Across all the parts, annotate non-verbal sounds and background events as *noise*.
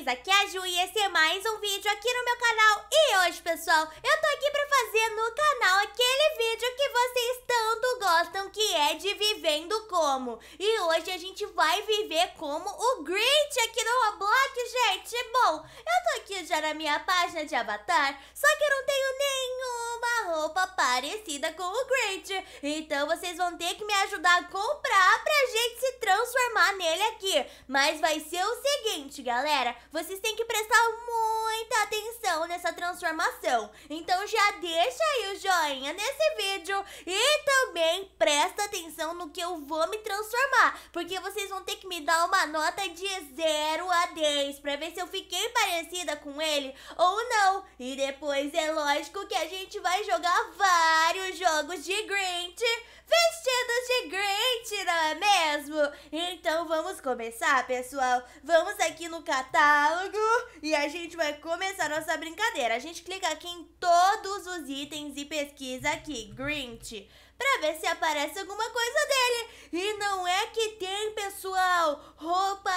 vocês, aqui é a Ju e esse é mais um vídeo aqui no meu canal E hoje pessoal, eu tô aqui pra fazer no canal aquele vídeo que vocês tanto gostam Que é de Vivendo Como E hoje a gente vai viver como o Grinch aqui no Roblox, gente Bom, eu tô aqui já na minha página de avatar Só que eu não tenho nenhuma roupa parecida com o Grinch Então vocês vão ter que me ajudar a comprar pra gente se transformar nele aqui Mas vai ser o seguinte, galera vocês têm que prestar muita atenção nessa transformação. Então já deixa aí o joinha nesse vídeo e também presta atenção no que eu vou me transformar, porque vocês vão ter que me dar uma nota de 0 a 10 para ver se eu fiquei parecida com ele ou não. E depois é lógico que a gente vai jogar vários jogos de Grinch vestidos de Grinch, não é mesmo? Então vamos começar, pessoal. Vamos aqui no catálogo e a gente vai começar nossa brincadeira. A gente clica aqui em todos os itens e pesquisa aqui, Grinch para ver se aparece alguma coisa dele. E não é que tem, pessoal, roupa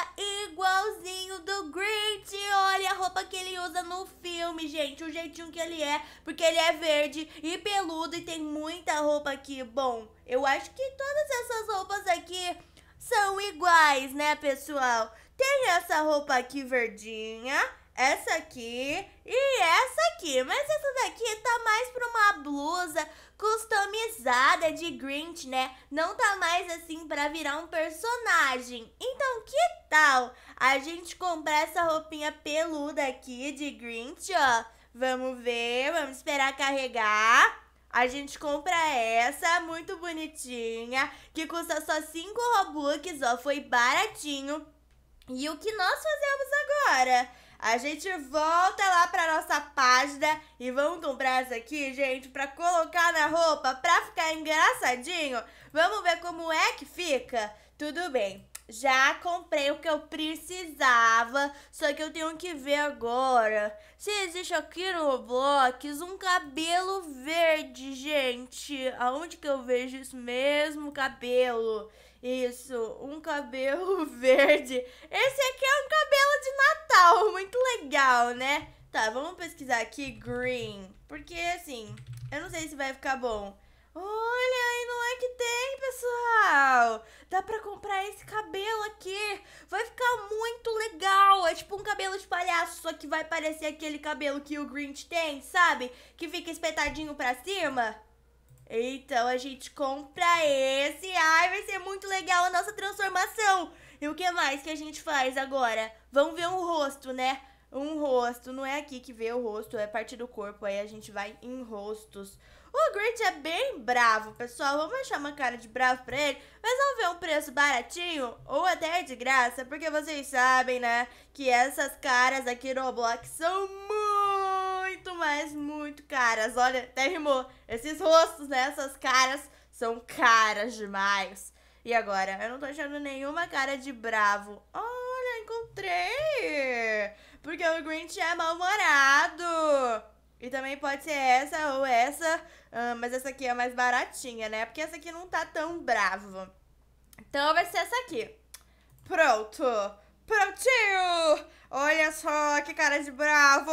igualzinho do Grinch. Olha a roupa que ele usa no filme, gente, o jeitinho que ele é, porque ele é verde e peludo e tem muita roupa aqui. Bom, eu acho que todas essas roupas aqui são iguais, né, pessoal? Tem essa roupa aqui verdinha, essa aqui e essa aqui. Mas essa daqui tá mais pra uma blusa customizada de Grinch, né? Não tá mais assim pra virar um personagem. Então, que tal a gente comprar essa roupinha peluda aqui de Grinch, ó? Vamos ver, vamos esperar carregar. A gente compra essa, muito bonitinha, que custa só 5 Robux, ó, foi baratinho. E o que nós fazemos agora? A gente volta lá pra nossa página e vamos comprar essa aqui, gente, pra colocar na roupa, pra ficar engraçadinho. Vamos ver como é que fica? Tudo bem. Já comprei o que eu precisava, só que eu tenho que ver agora se existe aqui no Roblox um cabelo verde, gente. Aonde que eu vejo isso mesmo, cabelo? Isso, um cabelo *laughs* verde. Esse aqui é um cabelo de Natal, muito legal, né? Tá, vamos pesquisar aqui green, porque assim, eu não sei se vai ficar bom. Olha, aí não é que tem, pessoal. Dá pra comprar esse cabelo aqui. Vai ficar muito legal. É tipo um cabelo de palhaço, só que vai parecer aquele cabelo que o Grinch tem, sabe? Que fica espetadinho pra cima. Então a gente compra esse. Ai, vai ser muito legal a nossa transformação. E o que mais que a gente faz agora? Vamos ver um rosto, né? Um rosto. Não é aqui que vê o rosto, é parte do corpo. Aí a gente vai em rostos. O Grinch é bem bravo, pessoal. Vamos achar uma cara de bravo pra ele. Mas vamos ver um preço baratinho ou até de graça. Porque vocês sabem, né? Que essas caras aqui no Roblox são muito muito, mas muito caras. Olha, até rimou. Esses rostos, né? Essas caras são caras demais. E agora? Eu não tô achando nenhuma cara de bravo. Olha, encontrei! Porque o Grinch é mal-humorado. E também pode ser essa ou essa. Ah, mas essa aqui é mais baratinha, né? Porque essa aqui não tá tão bravo. Então vai ser essa aqui. Pronto. Prontinho! Olha só que cara de bravo!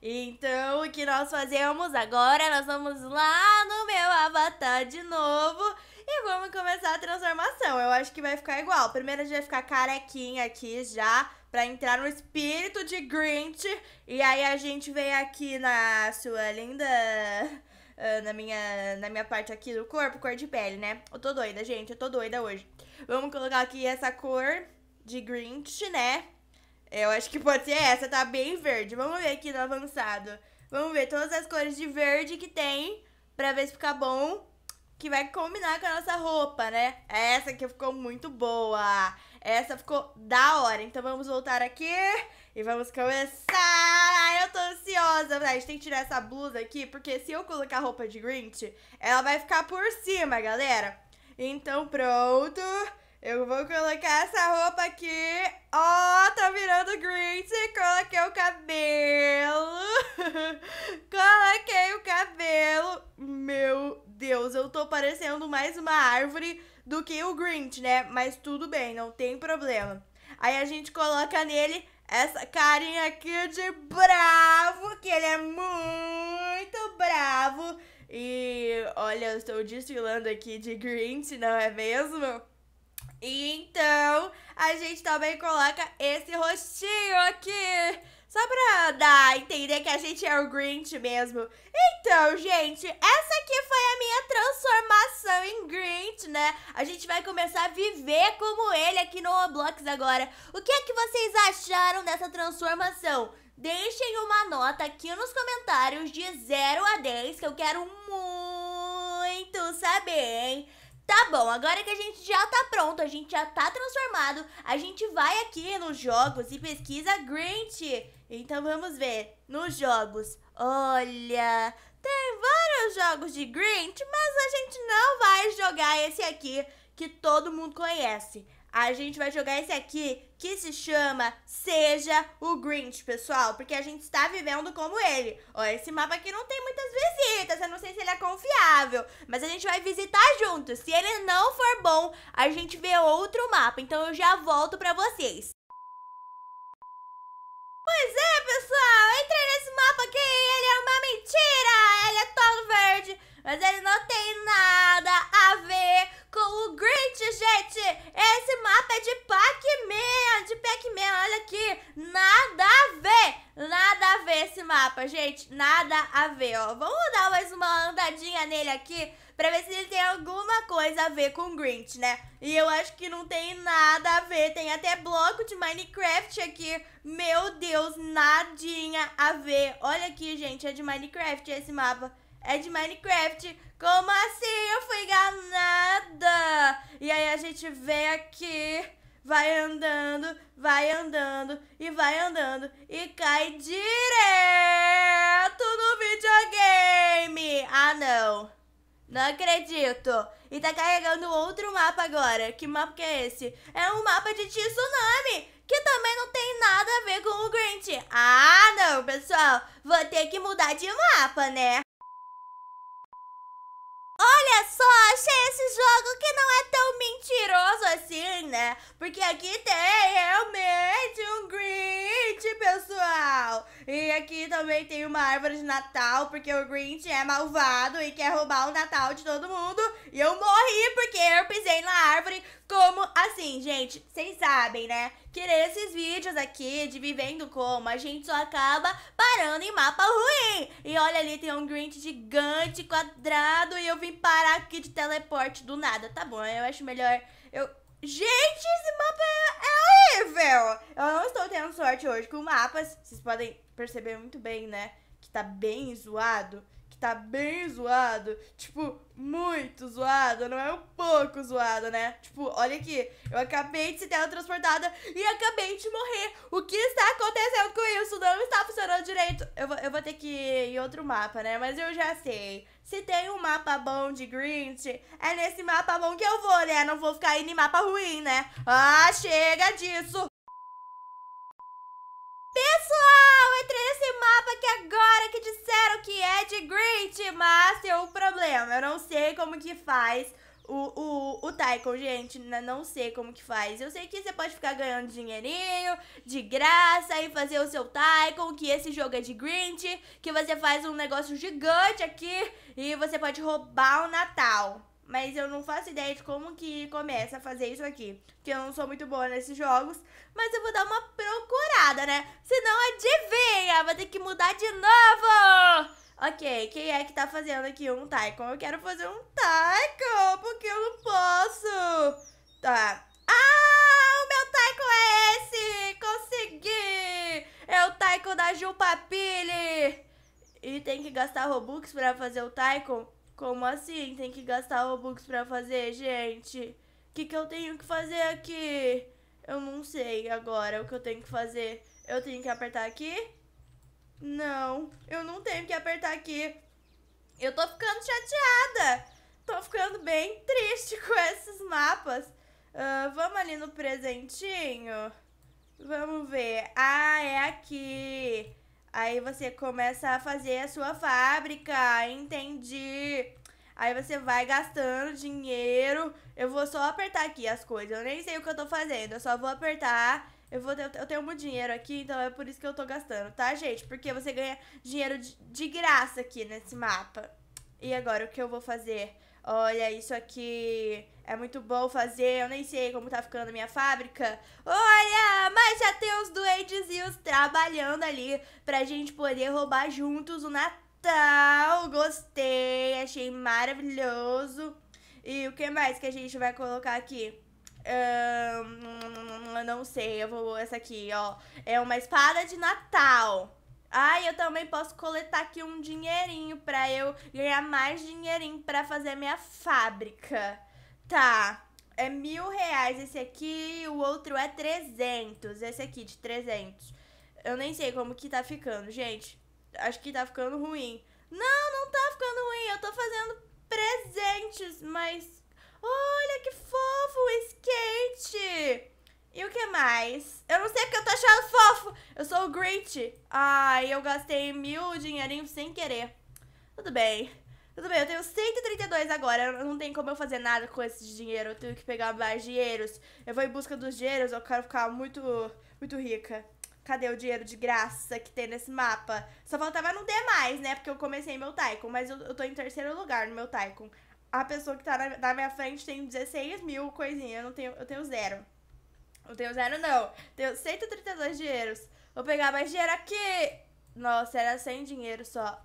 Então, o que nós fazemos agora? Nós vamos lá no meu avatar de novo e vamos começar a transformação. Eu acho que vai ficar igual. Primeiro a gente vai ficar carequinha aqui já para entrar no espírito de Grinch. E aí a gente vem aqui na sua linda ah, na minha, na minha parte aqui do corpo, cor de pele, né? Eu tô doida, gente, eu tô doida hoje. Vamos colocar aqui essa cor de Grinch, né? Eu acho que pode ser essa, tá bem verde. Vamos ver aqui no avançado. Vamos ver todas as cores de verde que tem pra ver se fica bom. Que vai combinar com a nossa roupa, né? Essa aqui ficou muito boa. Essa ficou da hora. Então vamos voltar aqui e vamos começar. Eu tô ansiosa. A gente tem que tirar essa blusa aqui, porque se eu colocar roupa de Grinch, ela vai ficar por cima, galera. Então pronto. Eu vou colocar essa roupa aqui. Ó, oh, tá virando Grinch. Coloquei o cabelo. *laughs* Coloquei o cabelo. Meu Deus, eu tô parecendo mais uma árvore do que o Grinch, né? Mas tudo bem, não tem problema. Aí a gente coloca nele essa carinha aqui de bravo, que ele é muito bravo. E olha, eu estou desfilando aqui de Grinch, não é mesmo? Então, a gente também coloca esse rostinho aqui. Só pra dar a entender que a gente é o Grinch mesmo. Então, gente, essa aqui foi a minha transformação em Grinch, né? A gente vai começar a viver como ele aqui no Roblox agora. O que é que vocês acharam dessa transformação? Deixem uma nota aqui nos comentários de 0 a 10, que eu quero muito saber, hein? Tá bom, agora que a gente já tá pronto, a gente já tá transformado, a gente vai aqui nos jogos e pesquisa Grinch. Então vamos ver, nos jogos, olha, tem vários jogos de Grinch, mas a gente não vai jogar esse aqui que todo mundo conhece a gente vai jogar esse aqui que se chama Seja o Grinch, pessoal, porque a gente está vivendo como ele. Ó, esse mapa aqui não tem muitas visitas, eu não sei se ele é confiável, mas a gente vai visitar junto. Se ele não for bom, a gente vê outro mapa, então eu já volto para vocês. Pois é, pessoal, entrei nesse mapa aqui, ele é uma mentira, ele é todo verde, mas ele não tem nada. Nada a ver, nada a ver esse mapa, gente, nada a ver, ó. Vamos dar mais uma andadinha nele aqui pra ver se ele tem alguma coisa a ver com o Grinch, né? E eu acho que não tem nada a ver, tem até bloco de Minecraft aqui. Meu Deus, nadinha a ver. Olha aqui, gente, é de Minecraft esse mapa. É de Minecraft. Como assim? Eu fui enganada. E aí a gente vem aqui vai andando, vai andando e vai andando e cai direto no videogame. Ah, não. Não acredito. E tá carregando outro mapa agora. Que mapa que é esse? É um mapa de tsunami, que também não tem nada a ver com o Grinch. Ah, não, pessoal. Vou ter que mudar de mapa, né? Olha só, achei esse jogo que não é tão mentiroso assim, né? Porque aqui tem realmente um green pessoal! E aqui também tem uma árvore de Natal, porque o Grinch é malvado e quer roubar o Natal de todo mundo. E eu morri porque eu pisei na árvore. Como assim, gente? Vocês sabem, né? Que nesses vídeos aqui de Vivendo Como, a gente só acaba parando em mapa ruim. E olha ali, tem um Grinch gigante, quadrado, e eu vim parar aqui de teleporte do nada. Tá bom, eu acho melhor... Eu... Gente, esse mapa é horrível! Eu não estou tendo sorte hoje com mapas. Vocês podem perceber muito bem, né? Que tá bem zoado tá bem zoado, tipo, muito zoado, não é um pouco zoado, né? Tipo, olha aqui, eu acabei de ser teletransportada e acabei de morrer. O que está acontecendo com isso? Não está funcionando direito. Eu vou, eu vou ter que ir em outro mapa, né? Mas eu já sei. Se tem um mapa bom de Grinch, é nesse mapa bom que eu vou, né? Não vou ficar indo em mapa ruim, né? Ah, chega disso! Cat Great, mas tem um problema. Eu não sei como que faz o, o, o Tycoon, gente, né, não sei como que faz. Eu sei que você pode ficar ganhando dinheirinho, de graça, e fazer o seu Tycoon, que esse jogo é de Grinch, que você faz um negócio gigante aqui e você pode roubar o Natal. Mas eu não faço ideia de como que começa a fazer isso aqui, porque eu não sou muito boa nesses jogos. Mas eu vou dar uma procurada, né? Senão adivinha, vou ter que mudar de novo! Ok, quem é que tá fazendo aqui um taiko? Eu quero fazer um taiko, porque eu não posso. Tá. Ah, o meu taiko é esse! Consegui! É o taiko da Jupapile! E tem que gastar Robux pra fazer o taiko? Como assim? Tem que gastar Robux pra fazer, gente? O que, que eu tenho que fazer aqui? Eu não sei agora o que eu tenho que fazer. Eu tenho que apertar aqui? Não, eu não tenho que apertar aqui. Eu tô ficando chateada. Tô ficando bem triste *laughs* com esses mapas. Uh, vamos ali no presentinho. Vamos ver. Ah, é aqui. Aí você começa a fazer a sua fábrica. Entendi. Aí você vai gastando dinheiro. Eu vou só apertar aqui as coisas. Eu nem sei o que eu tô fazendo. Eu só vou apertar eu, vou, eu tenho muito dinheiro aqui, então é por isso que eu tô gastando, tá, gente? Porque você ganha dinheiro de, de graça aqui nesse mapa. E agora, o que eu vou fazer? Olha, isso aqui é muito bom fazer. Eu nem sei como tá ficando a minha fábrica. Olha, mas já tem os e os trabalhando ali pra gente poder roubar juntos o Natal. Gostei, achei maravilhoso. E o que mais que a gente vai colocar aqui? Hum, não sei, eu vou. Essa aqui, ó. É uma espada de Natal. Ah, eu também posso coletar aqui um dinheirinho pra eu ganhar mais dinheirinho pra fazer minha fábrica. Tá. É mil reais esse aqui, o outro é 300. Esse aqui de 300. Eu nem sei como que tá ficando, gente. Acho que tá ficando ruim. Não, não tá ficando ruim. Eu tô fazendo presentes, mas Olha que fofo o skate! E o que mais? Eu não sei porque eu tô achando fofo! Eu sou o Grinch. Ai, eu gastei mil dinheirinhos sem querer. Tudo bem. Tudo bem, eu tenho 132 agora. Não tem como eu fazer nada com esse dinheiro. Eu tenho que pegar mais dinheiros. Eu vou em busca dos dinheiros. Eu quero ficar muito, muito rica. Cadê o dinheiro de graça que tem nesse mapa? Só faltava não ter mais, né? Porque eu comecei meu Taikon. Mas eu, eu tô em terceiro lugar no meu Taikon a pessoa que tá na, na minha frente tem 16 mil coisinhas. Eu, não tenho, eu tenho zero. Eu tenho zero, não. Tenho 132 dinheiros. Vou pegar mais dinheiro aqui. Nossa, era sem dinheiro só.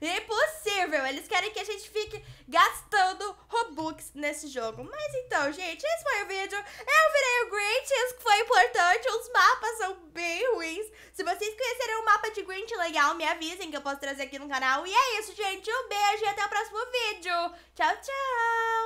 Impossível! Eles querem que a gente fique gastando Robux nesse jogo. Mas então, gente, esse foi o vídeo. Eu virei o Grinch, isso que foi importante. Os mapas são bem ruins. Se vocês conhecerem um mapa de Grinch legal, me avisem que eu posso trazer aqui no canal. E é isso, gente. Um beijo e até o próximo vídeo. Tchau, tchau!